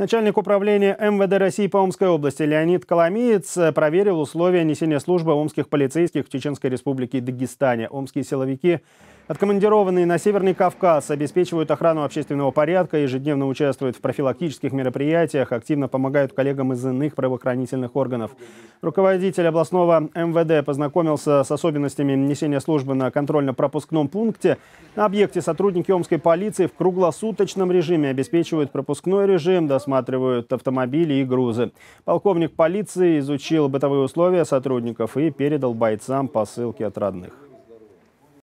Начальник управления МВД России по Омской области Леонид Коломиец э, проверил условия несения службы омских полицейских в Чеченской республике Дагестане. Омские силовики Откомандированные на Северный Кавказ обеспечивают охрану общественного порядка, ежедневно участвуют в профилактических мероприятиях, активно помогают коллегам из иных правоохранительных органов. Руководитель областного МВД познакомился с особенностями несения службы на контрольно-пропускном пункте. На объекте сотрудники Омской полиции в круглосуточном режиме обеспечивают пропускной режим, досматривают автомобили и грузы. Полковник полиции изучил бытовые условия сотрудников и передал бойцам посылки от родных.